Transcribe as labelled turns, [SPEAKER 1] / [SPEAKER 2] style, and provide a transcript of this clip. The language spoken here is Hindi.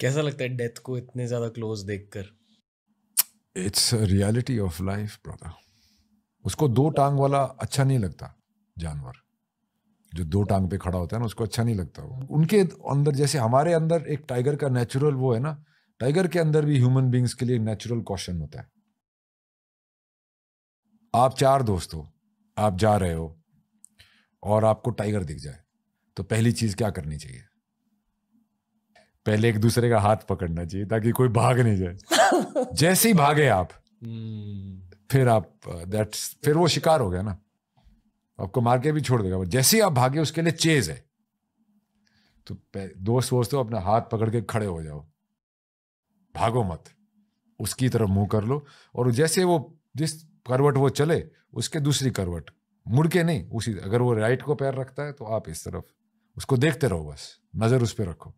[SPEAKER 1] कैसा लगता है डेथ को इतने ज्यादा क्लोज देखकर it's reality of life brother उसको दो टांग वाला अच्छा नहीं लगता जानवर जो दो टांग पे खड़ा होता है ना उसको अच्छा नहीं लगता वो उनके अंदर जैसे हमारे अंदर एक टाइगर का नेचुरल वो है ना टाइगर के अंदर भी ह्यूमन बींग्स के लिए नेचुरल कॉशन होता है आप चार दोस्त हो आप जा रहे हो और आपको टाइगर दिख जाए तो पहली चीज क्या करनी चाहिए पहले एक दूसरे का हाथ पकड़ना चाहिए ताकि कोई भाग नहीं जाए जैसे ही भागे आप हम्म। फिर आप दैट uh, फिर वो शिकार हो गया ना आपको मार के भी छोड़ देगा जैसे ही आप भागे उसके लिए चेज है तो दोस्त वोस्त हो अपना हाथ पकड़ के खड़े हो जाओ भागो मत उसकी तरफ मुंह कर लो और जैसे वो जिस करवट वो चले उसके दूसरी करवट मुड़ के नहीं उसी अगर वो राइट को पैर रखता है तो आप इस तरफ उसको देखते रहो बस नज़र उस पर रखो